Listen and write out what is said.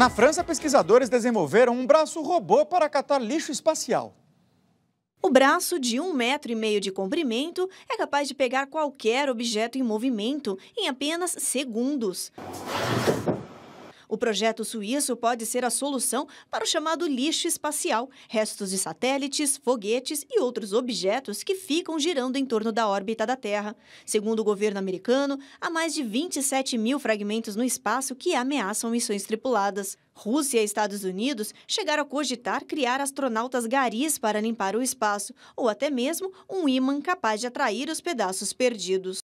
Na França, pesquisadores desenvolveram um braço robô para catar lixo espacial. O braço, de um metro e meio de comprimento, é capaz de pegar qualquer objeto em movimento em apenas segundos. O projeto suíço pode ser a solução para o chamado lixo espacial, restos de satélites, foguetes e outros objetos que ficam girando em torno da órbita da Terra. Segundo o governo americano, há mais de 27 mil fragmentos no espaço que ameaçam missões tripuladas. Rússia e Estados Unidos chegaram a cogitar criar astronautas garis para limpar o espaço, ou até mesmo um ímã capaz de atrair os pedaços perdidos.